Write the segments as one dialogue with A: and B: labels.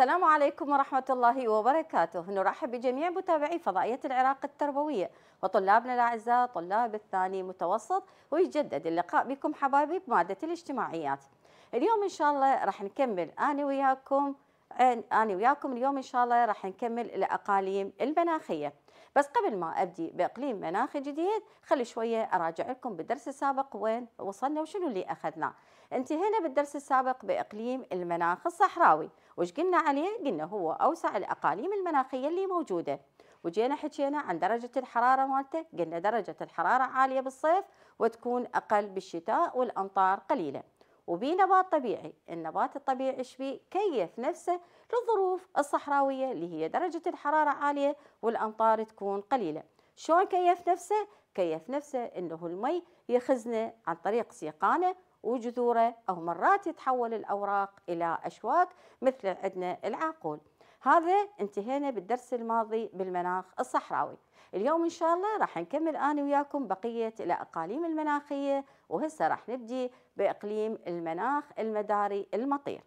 A: السلام عليكم ورحمة الله وبركاته نرحب بجميع متابعي فضائية العراق التربوية وطلابنا الأعزاء طلاب الثاني متوسط ويجدد اللقاء بكم حبايبي بمادة الاجتماعيات اليوم إن شاء الله راح نكمل أنا وياكم أنا وياكم اليوم إن شاء الله راح نكمل الأقاليم المناخية بس قبل ما ابدي باقليم مناخي جديد خلي شويه اراجع لكم بالدرس السابق وين وصلنا وشنو اللي اخذناه انتهينا بالدرس السابق باقليم المناخ الصحراوي وش قلنا عليه قلنا هو اوسع الاقاليم المناخيه اللي موجوده وجينا حكينا عن درجة الحرارة مالته قلنا درجة الحرارة عالية بالصيف وتكون أقل بالشتاء والأمطار قليلة وبي نبات طبيعي النبات الطبيعي شبي كيف نفسه للظروف الصحراوية اللي هي درجة الحرارة عالية والأمطار تكون قليلة شلون كيف نفسه؟ كيف نفسه أنه المي يخزنه عن طريق سيقانه وجذوره أو مرات يتحول الأوراق إلى أشواك مثل عندنا العاقول هذا انتهينا بالدرس الماضي بالمناخ الصحراوي اليوم إن شاء الله راح نكمل أنا وياكم بقية الأقاليم المناخية وهسه راح نبدي بإقليم المناخ المداري المطير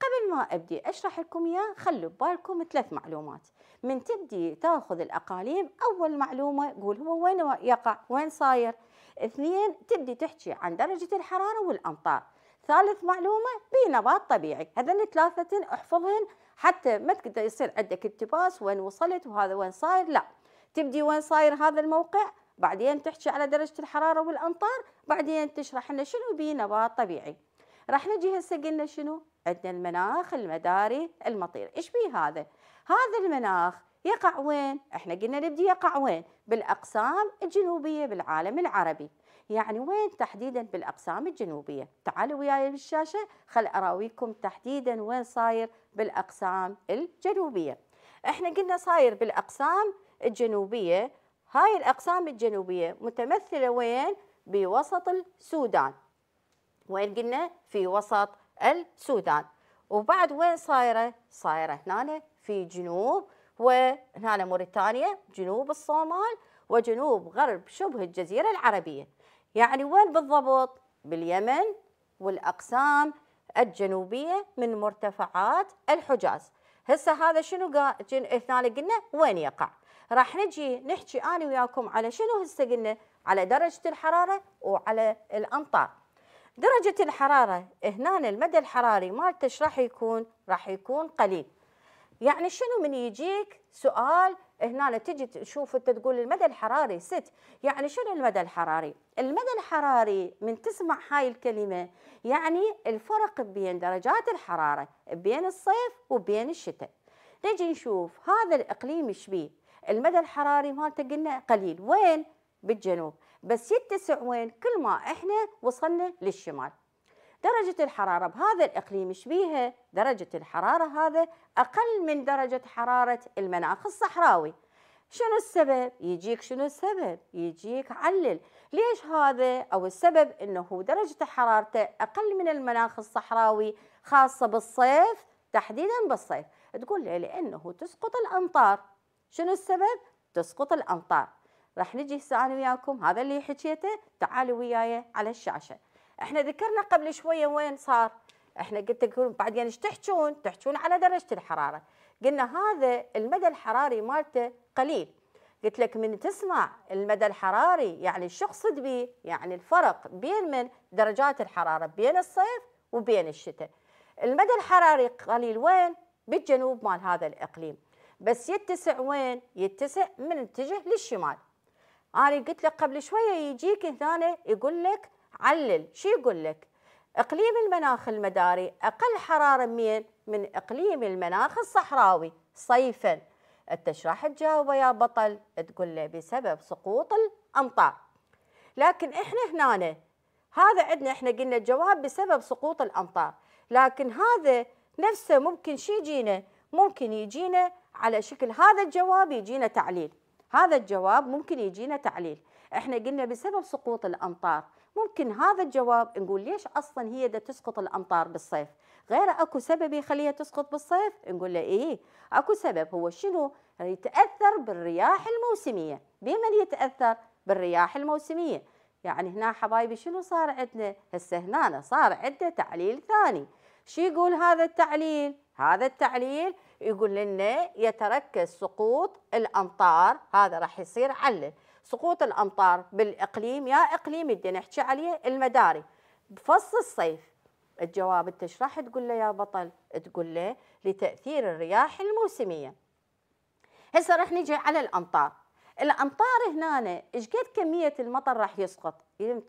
A: قبل ما ابدي اشرح لكم اياه خلوا ببالكم ثلاث معلومات من تبدي تاخذ الاقاليم اول معلومه قول هو وين يقع وين صاير اثنين تبدي تحكي عن درجه الحراره والامطار ثالث معلومه بنبات طبيعي هذين ثلاثه احفظهن حتى ما تقدر يصير عندك التباس وين وصلت وهذا وين صاير لا تبدي وين صاير هذا الموقع بعدين تحكي على درجه الحراره والامطار بعدين تشرح لنا شنو بنبات طبيعي راح نجي هسه قلنا شنو عندنا المناخ المداري المطير ايش بيه هذا هذا المناخ يقع وين احنا قلنا نبدي يقع وين بالاقسام الجنوبيه بالعالم العربي يعني وين تحديدا بالاقسام الجنوبيه تعالوا وياي بالشاشه خل اراويكم تحديدا وين صاير بالاقسام الجنوبيه احنا قلنا صاير بالاقسام الجنوبيه هاي الاقسام الجنوبيه متمثله وين بوسط السودان وين قلنا في وسط السودان وبعد وين صايرة صايرة هنا في جنوب وهنا موريتانيا جنوب الصومال وجنوب غرب شبه الجزيرة العربية يعني وين بالضبط باليمن والأقسام الجنوبية من مرتفعات الحجاز هسه هذا شنو جن... هنا قلنا وين يقع راح نجي نحكي أنا وياكم على شنو هسه قلنا على درجة الحرارة وعلى الأمطار درجة الحرارة هنا المدى الحراري مالته ايش راح يكون؟ راح يكون قليل. يعني شنو من يجيك سؤال هنا تجي تشوف انت تقول المدى الحراري ست، يعني شنو المدى الحراري؟ المدى الحراري من تسمع هاي الكلمة يعني الفرق بين درجات الحرارة بين الصيف وبين الشتاء. نجي نشوف هذا الإقليم ايش المدى الحراري مالته قلنا قليل، وين؟ بالجنوب. بس يتسع وين كل ما احنا وصلنا للشمال درجة الحرارة بهذا الإقليم شبيهة درجة الحرارة هذا أقل من درجة حرارة المناخ الصحراوي شنو السبب؟ يجيك شنو السبب؟ يجيك علل ليش هذا؟ أو السبب أنه درجة حرارته أقل من المناخ الصحراوي خاصة بالصيف تحديدا بالصيف تقول لي لأنه تسقط الأمطار شنو السبب؟ تسقط الأمطار راح نجي هسه انا وياكم هذا اللي حكيته تعالوا وياي على الشاشه احنا ذكرنا قبل شويه وين صار احنا قلت لكم بعدين ايش تحجون تحجون على درجه الحراره قلنا هذا المدى الحراري مالته قليل قلت لك من تسمع المدى الحراري يعني شو اقصد يعني الفرق بين من درجات الحراره بين الصيف وبين الشتاء المدى الحراري قليل وين بالجنوب مال هذا الاقليم بس يتسع وين يتسع من اتجه للشمال أنا قلت لك قبل شوية يجيك هنا يقول لك علل شو يقول لك إقليم المناخ المداري أقل حرارة من من إقليم المناخ الصحراوي صيفاً أنت ايش راح تجاوبه يا بطل؟ تقول له بسبب سقوط الأمطار. لكن احنا هنا هذا عندنا احنا قلنا الجواب بسبب سقوط الأمطار، لكن هذا نفسه ممكن شي يجينا؟ ممكن يجينا على شكل هذا الجواب يجينا تعليل. هذا الجواب ممكن يجينا تعليل احنا قلنا بسبب سقوط الامطار ممكن هذا الجواب نقول ليش اصلا هي دا تسقط الامطار بالصيف غير اكو سبب يخليها تسقط بالصيف نقول له ايه اكو سبب هو شنو يتاثر بالرياح الموسميه بمن يتاثر بالرياح الموسميه يعني هنا حبايبي شنو صار عندنا هسه هنا صار عندنا تعليل ثاني شو يقول هذا التعليل هذا التعليل يقول لنا يتركز سقوط الامطار هذا راح يصير على سقوط الامطار بالاقليم يا اقليم بدي نحكي عليه المداري بفصل الصيف الجواب انت ايش راح تقول له يا بطل تقول له لتاثير الرياح الموسميه هسه راح نجي على الامطار الامطار هنا ايش قد كميه المطر راح يسقط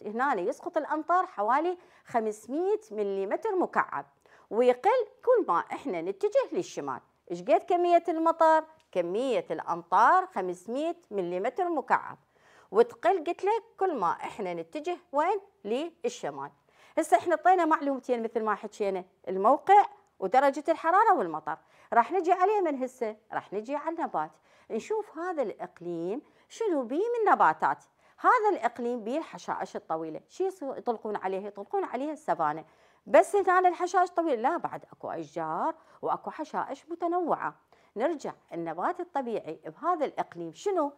A: هنا يسقط الامطار حوالي 500 ملم مكعب ويقل كل ما احنا نتجه للشمال إيش قد كمية المطر؟ كمية الأمطار 500 ملم مكعب وتقل قلت لك كل ما إحنا نتجه وين؟ للشمال هسه إحنا طينا معلومتين مثل ما حكينا الموقع ودرجة الحرارة والمطر راح نجي عليه من هسه راح نجي على النبات نشوف هذا الإقليم شنو بيه من نباتات هذا الإقليم بيه الحشائش الطويلة شو يطلقون عليه؟ يطلقون عليه السفانة بس على الحشائش طويل لا بعد اكو اشجار واكو حشائش متنوعه نرجع النبات الطبيعي بهذا الاقليم شنو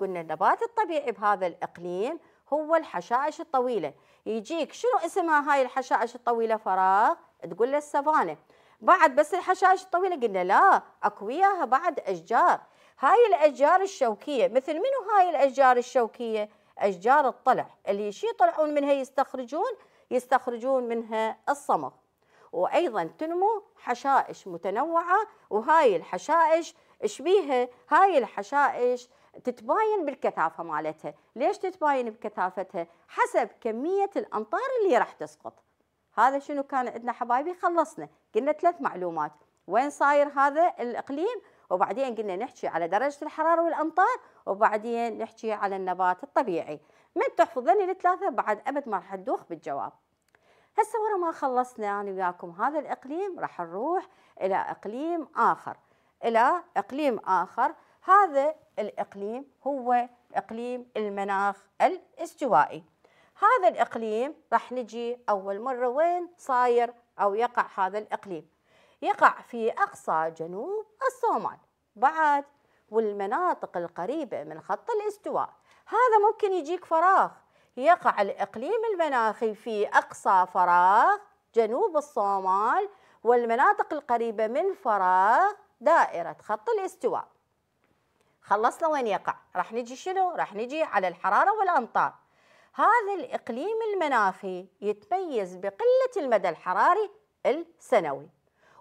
A: قلنا النبات الطبيعي بهذا الاقليم هو الحشائش الطويله يجيك شنو اسمها هاي الحشائش الطويله فراغ تقول له السفانه بعد بس الحشائش الطويله قلنا لا اكو وياها بعد اشجار هاي الاشجار الشوكيه مثل منو هاي الاشجار الشوكيه اشجار الطلع اللي شي يطلعون منها يستخرجون يستخرجون منها الصمغ وايضا تنمو حشائش متنوعه وهاي الحشائش ايش بيها؟ هاي الحشائش تتباين بالكثافه مالتها، ليش تتباين بكثافتها؟ حسب كميه الامطار اللي راح تسقط. هذا شنو كان عندنا حبايبي خلصنا، قلنا ثلاث معلومات، وين صاير هذا الاقليم؟ وبعدين قلنا نحكي على درجه الحراره والامطار، وبعدين نحكي على النبات الطبيعي. من تحفظني الثلاثه بعد ابد ما راح تدوخ بالجواب. هسه ورا ما خلصنا انا يعني وياكم هذا الاقليم راح نروح الى اقليم اخر الى اقليم اخر هذا الاقليم هو اقليم المناخ الاستوائي هذا الاقليم راح نجي اول مره وين صاير او يقع هذا الاقليم يقع في اقصى جنوب الصومال بعد والمناطق القريبه من خط الاستواء هذا ممكن يجيك فراغ يقع الإقليم المناخي في أقصى فراغ جنوب الصومال والمناطق القريبة من فراغ دائرة خط الاستواء خلصنا وين يقع راح نجي شنو راح نجي على الحرارة والأمطار هذا الإقليم المناخي يتميز بقلة المدى الحراري السنوي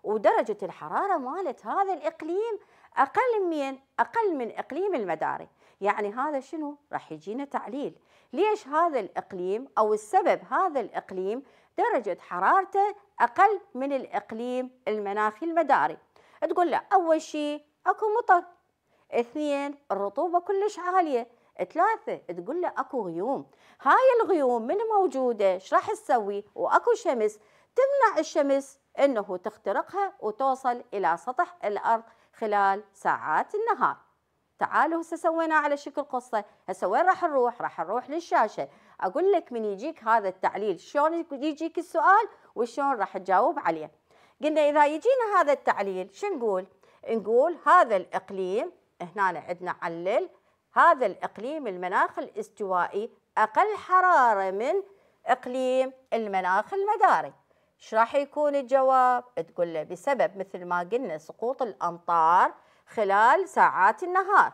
A: ودرجة الحرارة مالت هذا الإقليم أقل من أقل من إقليم المداري يعني هذا شنو راح يجينا تعليل ليش هذا الإقليم أو السبب هذا الإقليم درجة حرارته أقل من الإقليم المناخي المداري تقول له أول شيء أكو مطر اثنين الرطوبة كلش عالية ثلاثة تقول له أكو غيوم هاي الغيوم من موجودة ايش راح تسوي وأكو شمس تمنع الشمس أنه تخترقها وتوصل إلى سطح الأرض خلال ساعات النهار تعالوا هسه سويناه على شكل قصه هسه وين راح نروح راح نروح للشاشه اقول لك من يجيك هذا التعليل شلون يجيك السؤال وشلون راح تجاوب عليه قلنا اذا يجينا هذا التعليل شو نقول نقول هذا الاقليم هنا عندنا علل هذا الاقليم المناخ الاستوائي اقل حراره من اقليم المناخ المداري ايش راح يكون الجواب تقول له بسبب مثل ما قلنا سقوط الامطار خلال ساعات النهار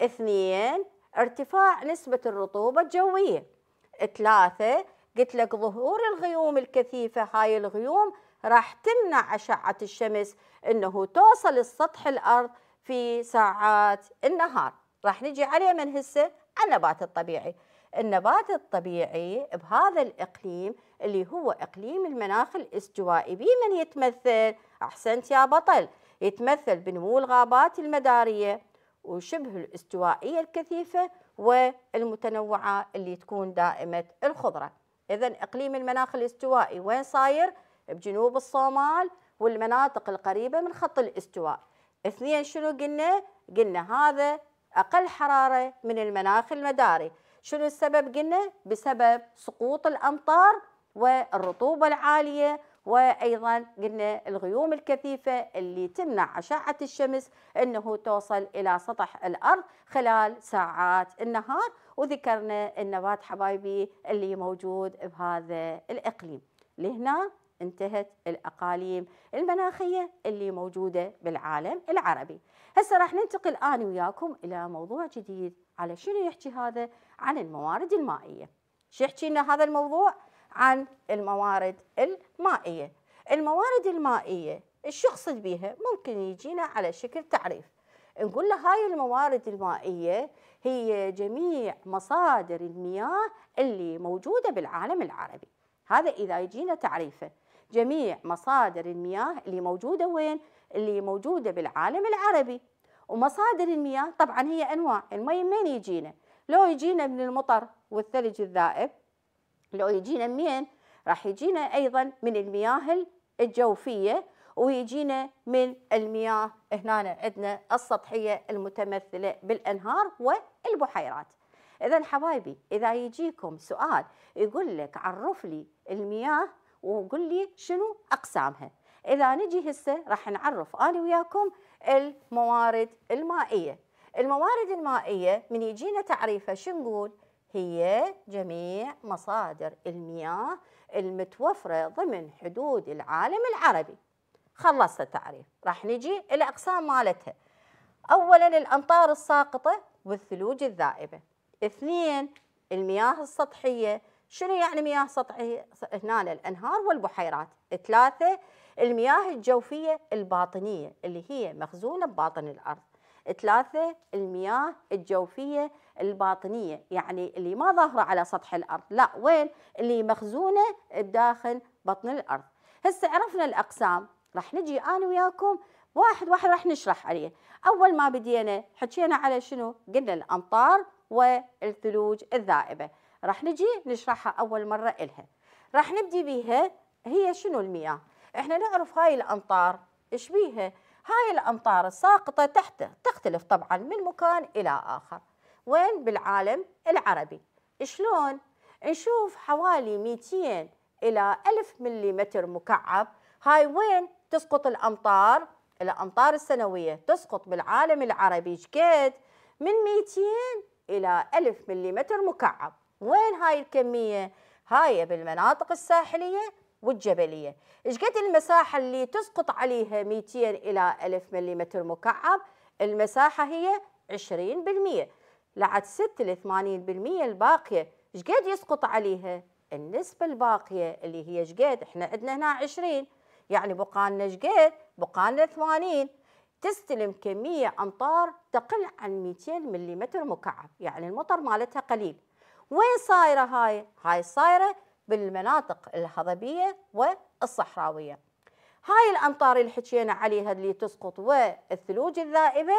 A: اثنين ارتفاع نسبة الرطوبة الجوية ثلاثة قلت لك ظهور الغيوم الكثيفة هاي الغيوم راح تمنع أشعة الشمس أنه توصل لسطح الأرض في ساعات النهار راح نجي عليه من هسه النبات الطبيعي النبات الطبيعي بهذا الإقليم اللي هو إقليم المناخ الاستوائي بمن يتمثل أحسنت يا بطل يتمثل بنمو الغابات المدارية وشبه الاستوائية الكثيفة والمتنوعة اللي تكون دائمة الخضرة إذا إقليم المناخ الاستوائي وين صاير؟ بجنوب الصومال والمناطق القريبة من خط الاستواء اثنين شنو قلنا؟ قلنا هذا أقل حرارة من المناخ المداري شنو السبب قلنا؟ بسبب سقوط الأمطار والرطوبة العالية وايضا قلنا الغيوم الكثيفه اللي تمنع اشعه الشمس انه توصل الى سطح الارض خلال ساعات النهار وذكرنا النبات حبايبي اللي موجود بهذا الاقليم لهنا انتهت الاقاليم المناخيه اللي موجوده بالعالم العربي. هسه راح ننتقل انا وياكم الى موضوع جديد على شنو يحكي هذا عن الموارد المائيه. شو يحكي لنا هذا الموضوع؟ عن الموارد المائية الموارد المائية الشخص بيها ممكن يجينا على شكل تعريف نقول له هاي الموارد المائية هي جميع مصادر المياه اللي موجودة بالعالم العربي هذا إذا يجينا تعريفه جميع مصادر المياه اللي موجودة وين؟ اللي موجودة بالعالم العربي ومصادر المياه طبعا هي أنواع المي من يجينا؟ لو يجينا من المطر والثلج الذائب لو يجينا منين راح يجينا ايضا من المياه الجوفيه ويجينا من المياه هنا عندنا السطحيه المتمثله بالانهار والبحيرات اذا حبايبي اذا يجيكم سؤال يقول لك عرف لي المياه وقل لي شنو اقسامها اذا نجي هسه راح نعرف انا وياكم الموارد المائيه الموارد المائيه من يجينا تعريفها شو نقول هي جميع مصادر المياه المتوفرة ضمن حدود العالم العربي خلصت التعريف راح نجي إلى أقسام مالتها أولا الأمطار الساقطة والثلوج الذائبة اثنين المياه السطحية شنو يعني مياه سطحية هنا الأنهار والبحيرات ثلاثة المياه الجوفية الباطنية اللي هي مخزونة بباطن الأرض ثلاثة المياه الجوفية الباطنية يعني اللي ما ظاهرة على سطح الأرض لا وين اللي مخزونة بداخل بطن الأرض هسه عرفنا الأقسام راح نجي أنا وياكم واحد واحد راح نشرح عليه أول ما بدينا حكينا على شنو قلنا الأمطار والثلوج الذائبة راح نجي نشرحها أول مرة إلها راح نبدي بيها هي شنو المياه احنا نعرف هاي الأمطار ايش بيها هاي الأمطار الساقطة تحته تختلف طبعا من مكان إلى آخر وين بالعالم العربي شلون؟ نشوف حوالي 200 إلى 1000 ملم مكعب هاي وين تسقط الأمطار الأمطار السنوية تسقط بالعالم العربي شقد من 200 إلى 1000 ملم مكعب وين هاي الكمية؟ هاي بالمناطق الساحلية والجبلية إيش قد المساحة اللي تسقط عليها 200 إلى 1000 ملم مكعب المساحة هي 20% لعد 6 ل 80% الباقية إيش قد يسقط عليها النسبة الباقية اللي هي إيش قد إحنا عندنا هنا 20 يعني بقالنا إيش قد بقالنا 80 تستلم كمية أمطار تقل عن 200 ملم مكعب يعني المطر مالتها قليل وين صايرة هاي؟ هاي صايرة بالمناطق الهضبية والصحراوية هاي الأمطار اللي حكينا عليها اللي تسقط والثلوج الذائبة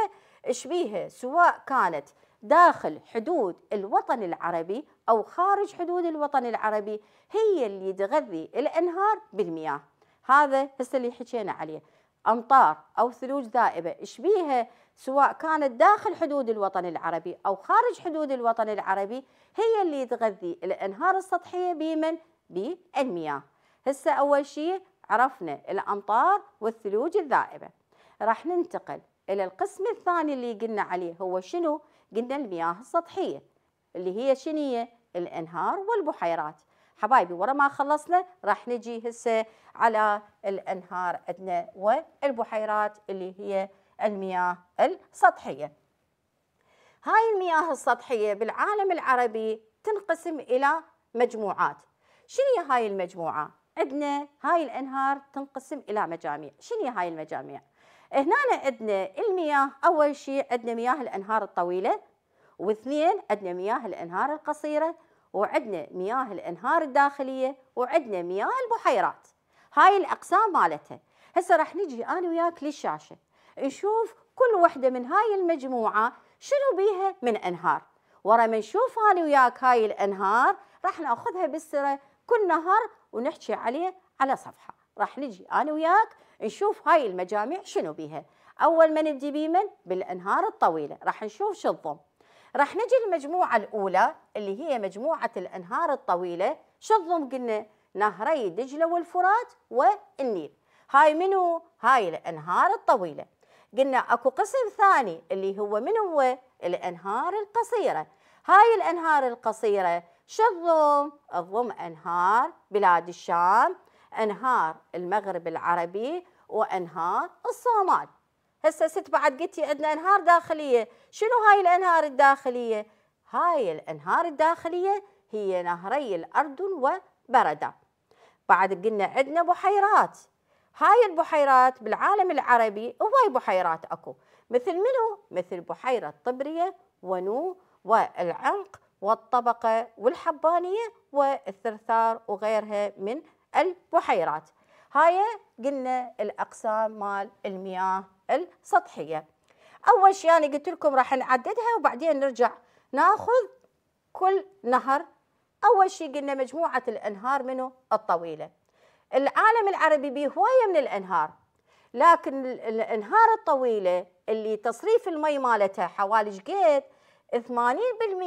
A: شبيها سواء كانت داخل حدود الوطن العربي أو خارج حدود الوطن العربي هي اللي تغذي الأنهار بالمياه هذا هسه اللي حكينا عليه أمطار أو ثلوج ذائبة شبيها سواء كانت داخل حدود الوطن العربي أو خارج حدود الوطن العربي هي اللي تغذي الأنهار السطحية بمن؟ بالمياه هسه أول شيء عرفنا الأمطار والثلوج الذائبة راح ننتقل إلى القسم الثاني اللي قلنا عليه هو شنو؟ قلنا المياه السطحية اللي هي شنية؟ الأنهار والبحيرات حبايبي ورا ما خلصنا راح نجي هسه على الأنهار عندنا والبحيرات اللي هي المياه السطحية هاي المياه السطحية بالعالم العربي تنقسم إلى مجموعات شنو هاي المجموعة؟ عندنا هاي الأنهار تنقسم إلى مجاميع شنو هاي المجاميع؟ هنا عندنا المياه أول شيء عندنا مياه الأنهار الطويلة واثنين عندنا مياه الأنهار القصيرة وعندنا مياه الأنهار الداخلية وعندنا مياه البحيرات هاي الأقسام مالتها هسه راح نجي أنا وياك للشاشة نشوف كل وحدة من هاي المجموعة شنو بيها من أنهار ورا ما نشوف أنا وياك هاي الأنهار راح ناخذها بالسرة كل نهر ونحكي عليه على صفحة راح نجي أنا وياك نشوف هاي المجاميع شنو بيها أول ما نبدي بيمن بالأنهار الطويلة راح نشوف شو راح نجي المجموعة الأولى اللي هي مجموعة الأنهار الطويلة شو قلنا نهري دجلة والفرات والنيل هاي منو؟ هاي الأنهار الطويلة قلنا اكو قسم ثاني اللي هو من هو الانهار القصيره هاي الانهار القصيره شظم تضم انهار بلاد الشام انهار المغرب العربي وانهار الصومال هسه ست بعد قلتي عندنا انهار داخليه شنو هاي الانهار الداخليه هاي الانهار الداخليه هي نهري الاردن وبرده بعد قلنا عندنا بحيرات هاي البحيرات بالعالم العربي هواي بحيرات اكو مثل منو؟ مثل بحيرة طبرية ونو والعنق والطبقة والحبانية والثرثار وغيرها من البحيرات هاي قلنا الأقسام مال المياه السطحية أول شيء أنا قلت لكم راح نعددها وبعدين نرجع ناخذ كل نهر أول شيء قلنا مجموعة الأنهار منه الطويلة العالم العربي به هوايه من الانهار لكن الانهار الطويله اللي تصريف المي مالتها حوالي شقيت 80%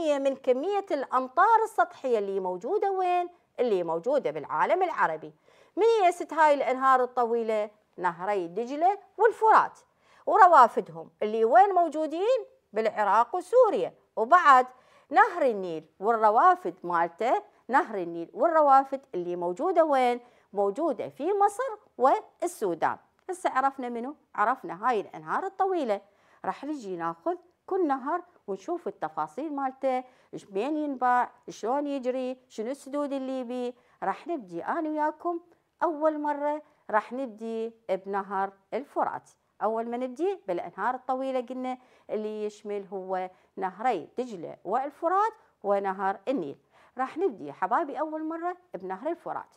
A: من كميه الامطار السطحيه اللي موجوده وين اللي موجوده بالعالم العربي من يست هاي الانهار الطويله نهري دجله والفرات وروافدهم اللي وين موجودين بالعراق وسوريا وبعد نهر النيل والروافد مالته نهر النيل والروافد اللي موجوده وين موجودة في مصر والسودان هسه عرفنا منه عرفنا هاي الأنهار الطويلة راح نجي ناخذ كل نهر ونشوف التفاصيل مالته مين ينباع شلون يجري شنو السدود اللي بي راح نبدي أنا وياكم أول مرة راح نبدي بنهر الفرات أول ما نبدي بالأنهار الطويلة قلنا اللي يشمل هو نهري دجلة والفرات ونهر النيل راح نبدي حبايبي أول مرة بنهر الفرات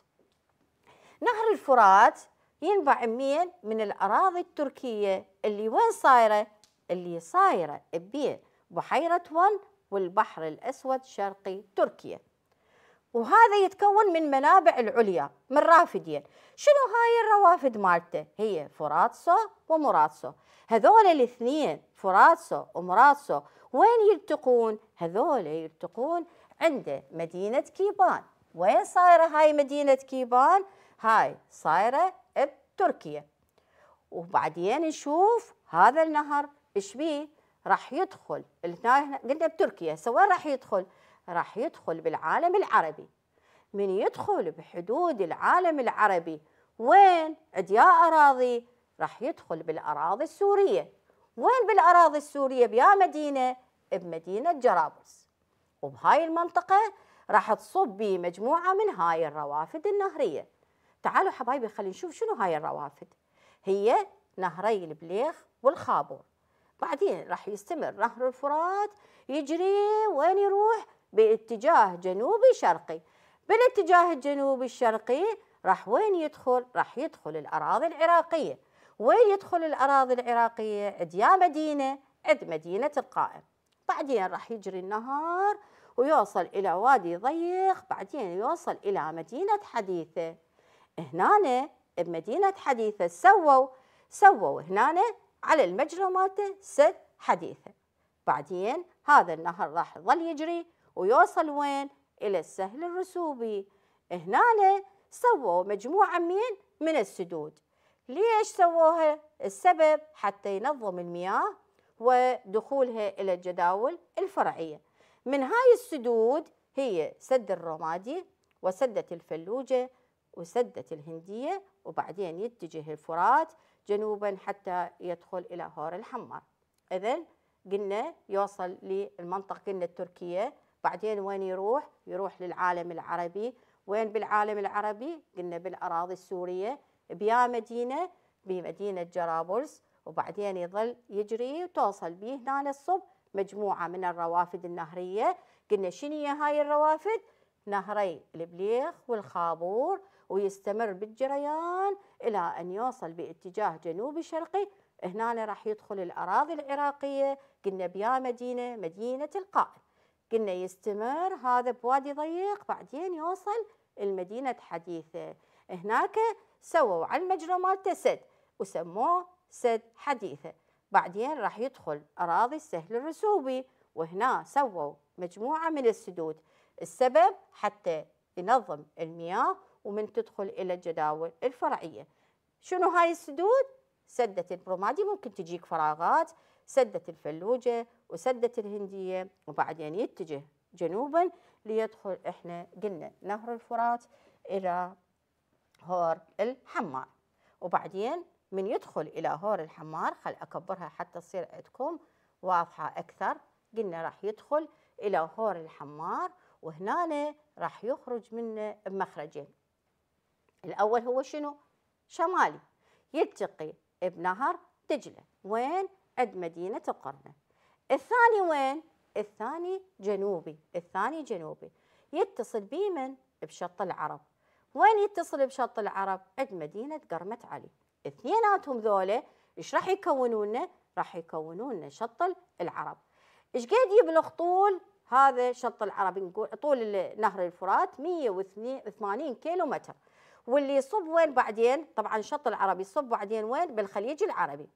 A: نهر الفرات ينبع منين من الأراضي التركية اللي وين صايرة اللي صايرة بيه بحيرة ون والبحر الأسود شرقي تركيا وهذا يتكون من منابع العليا من رافدين شنو هاي الروافد مالته هي فراتسو ومراتسو هذول الاثنين فراتسو ومراتسو وين يلتقون هذول يلتقون عند مدينة كيبان وين صايرة هاي مدينة كيبان هاي صايرة بتركيا وبعدين نشوف هذا النهر ايش بيه راح يدخل هنا قلنا بتركيا سوين راح يدخل راح يدخل بالعالم العربي من يدخل بحدود العالم العربي وين عد اراضي راح يدخل بالاراضي السوريه وين بالاراضي السوريه بيا مدينه بمدينه جرابلس وبهاي المنطقه راح تصب مجموعه من هاي الروافد النهريه تعالوا حبايبي خلينا نشوف شنو هاي الروافد هي نهري البليخ والخابور بعدين راح يستمر نهر الفرات يجري وين يروح باتجاه جنوبي شرقي بالاتجاه الجنوبي الشرقي راح وين يدخل راح يدخل الأراضي العراقية وين يدخل الأراضي العراقية عد يا مدينة عد مدينة القائم بعدين راح يجري النهار ويوصل إلى وادي ضيق بعدين يوصل إلى مدينة حديثة هنا بمدينة حديثة سووا سووا هنا على المجرى مالته سد حديثة بعدين هذا النهر راح يظل يجري ويوصل وين إلى السهل الرسوبي هنا سووا مجموعة من من السدود ليش سووها السبب حتى ينظم المياه ودخولها إلى الجداول الفرعية من هاي السدود هي سد الرمادي وسدة الفلوجة وسدت الهندية وبعدين يتجه الفرات جنوبا حتى يدخل إلى هور الحمر إذا قلنا يوصل للمنطقة قلنا التركية بعدين وين يروح يروح للعالم العربي وين بالعالم العربي قلنا بالأراضي السورية بيا مدينة بمدينة جرابلس وبعدين يظل يجري وتوصل به هنا الصب مجموعة من الروافد النهرية قلنا شنو هاي الروافد نهري البليخ والخابور ويستمر بالجريان إلى أن يوصل باتجاه جنوبي شرقي هنا راح يدخل الأراضي العراقية قلنا بيا مدينة مدينة القائم قلنا يستمر هذا بوادي ضيق بعدين يوصل المدينة حديثة هناك سووا على المجرى مالته سد وسموه سد حديثة بعدين راح يدخل أراضي السهل الرسوبي وهنا سووا مجموعة من السدود السبب حتى ينظم المياه ومن تدخل إلى الجداول الفرعية شنو هاي السدود؟ سدة البرومادي ممكن تجيك فراغات سدة الفلوجة وسدة الهندية وبعدين يتجه جنوبا ليدخل احنا قلنا نهر الفرات إلى هور الحمار وبعدين من يدخل إلى هور الحمار خل أكبرها حتى تصير عندكم واضحة أكثر قلنا راح يدخل إلى هور الحمار وهنا راح يخرج منه بمخرجين الأول هو شنو؟ شمالي يلتقي بنهر دجلة وين؟ عند مدينة القرنة الثاني وين؟ الثاني جنوبي الثاني جنوبي يتصل بمن؟ بشط العرب وين يتصل بشط العرب؟ عند مدينة قرمة علي اثنيناتهم ذولا ايش راح يكونون راح يكونون شط العرب ايش قد يبلغ طول هذا شط العرب نقول طول نهر الفرات 180 كيلو متر واللي يصب وين بعدين طبعا شط العربي يصب بعدين وين بالخليج العربي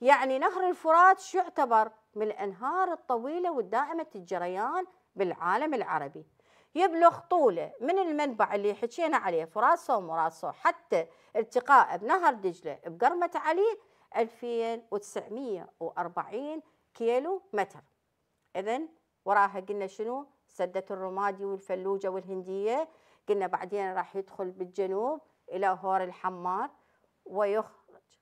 A: يعني نهر الفرات شو يعتبر من الأنهار الطويلة والدائمة الجريان بالعالم العربي يبلغ طوله من المنبع اللي حكينا عليه فراسه ومراسه حتى التقاء بنهر دجله بقرمة علي 2940 كيلو متر اذا وراها قلنا شنو سدة الرمادي والفلوجة والهندية قلنا بعدين راح يدخل بالجنوب إلى هور الحمار ويخرج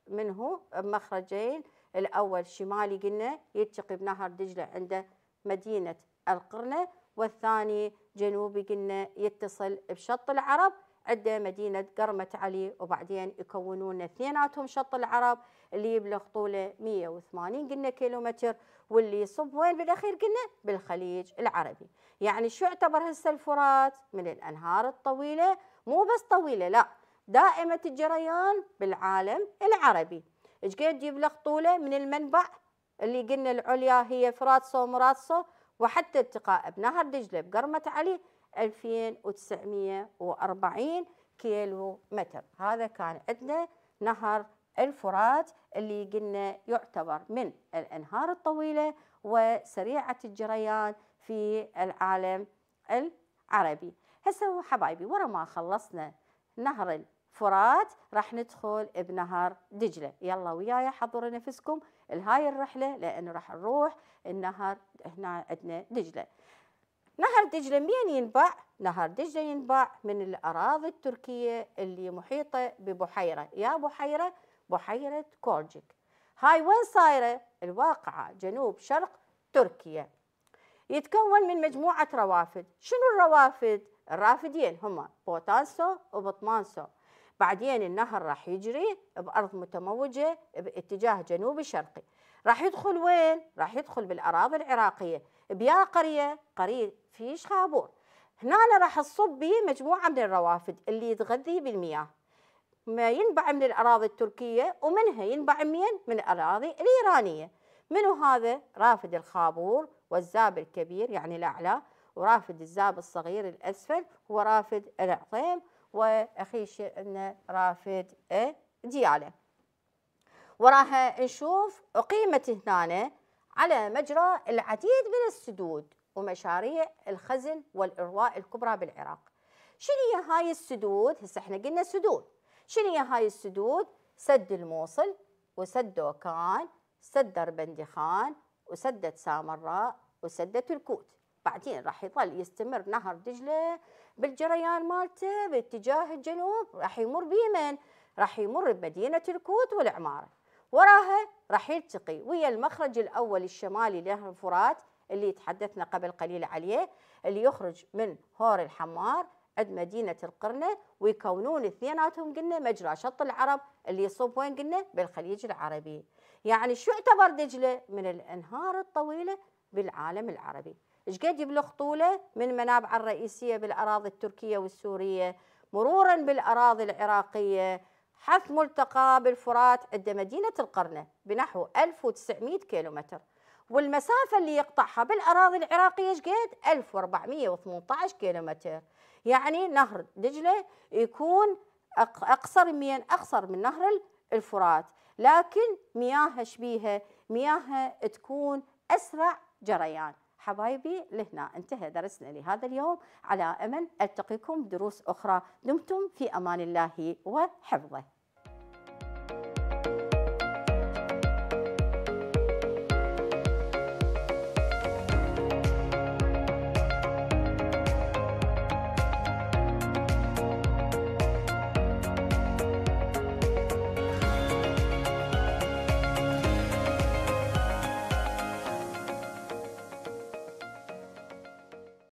A: منه مخرجين الأول شمالي قلنا يلتقي بنهر دجلة عند مدينة القرنة والثاني جنوبي قلنا يتصل بشط العرب أدى مدينة قرمة علي وبعدين يكونون اثنيناتهم شط العرب اللي يبلغ طوله 180 قلنا كيلومتر واللي يصب وين بالأخير قلنا بالخليج العربي يعني شو يعتبر هسه الفرات من الأنهار الطويلة مو بس طويلة لا دائمة الجريان بالعالم العربي قد يبلغ طوله من المنبع اللي قلنا العليا هي فرات سومراتسو وحتى التقاء بنهر دجلة بقرمة علي 2940 كيلو متر هذا كان عندنا نهر الفرات اللي قلنا يعتبر من الأنهار الطويلة وسريعة الجريان في العالم العربي هسه حبايبي ورا ما خلصنا نهر الفرات راح ندخل بنهر دجلة يلا وياي حضروا نفسكم لهاي الرحلة لأنه راح نروح النهر هنا عندنا دجلة نهر دجلة مين ينبع؟ نهر دجلة ينبع من الأراضي التركية اللي محيطة ببحيرة يا بحيرة بحيرة كورجيك هاي وين صايرة؟ الواقعة جنوب شرق تركيا يتكون من مجموعة روافد شنو الروافد؟ الرافدين هما بوتانسو وبطمانسو بعدين النهر راح يجري بأرض متموجة باتجاه جنوبي شرقي راح يدخل وين؟ راح يدخل بالاراضي العراقيه بيا قريه قريه في شخابور هنا راح تصب مجموعه من الروافد اللي يتغذي بالمياه ما ينبع من الاراضي التركيه ومنها ينبع من من الاراضي الايرانيه منو هذا رافد الخابور والزاب الكبير يعني الاعلى ورافد الزاب الصغير الاسفل هو رافد العطيم واخي عندنا رافد إيه؟ دياله وراها نشوف أقيمت هنا على مجرى العديد من السدود ومشاريع الخزن والإرواء الكبرى بالعراق شنو هي هاي السدود؟ هسه احنا قلنا سدود شنو هي هاي السدود؟ سد الموصل وسد دوكان سد دربندخان وسدة سامراء وسدة الكوت بعدين راح يظل يستمر نهر دجلة بالجريان مالته باتجاه الجنوب راح يمر بيمن راح يمر بمدينة الكوت والعمارة وراها راح يلتقي ويا المخرج الأول الشمالي لنهر الفرات اللي تحدثنا قبل قليل عليه اللي يخرج من هور الحمار عند مدينة القرنة ويكونون اثنيناتهم قلنا مجرى شط العرب اللي يصب وين قلنا بالخليج العربي يعني شو اعتبر دجلة من الأنهار الطويلة بالعالم العربي ايش قد يبلغ طوله من منابع الرئيسية بالأراضي التركية والسورية مرورا بالأراضي العراقية حيث ملتقى بالفرات عند مدينة القرنة بنحو 1900 كيلومتر والمسافة اللي يقطعها بالأراضي العراقية شقد 1418 كيلومتر يعني نهر دجلة يكون أقصر من أقصر من نهر الفرات لكن مياهها شبيهة مياهها تكون أسرع جريان حبايبي لهنا انتهى درسنا لهذا اليوم على أمل ألتقيكم دروس أخرى دمتم في أمان الله وحفظه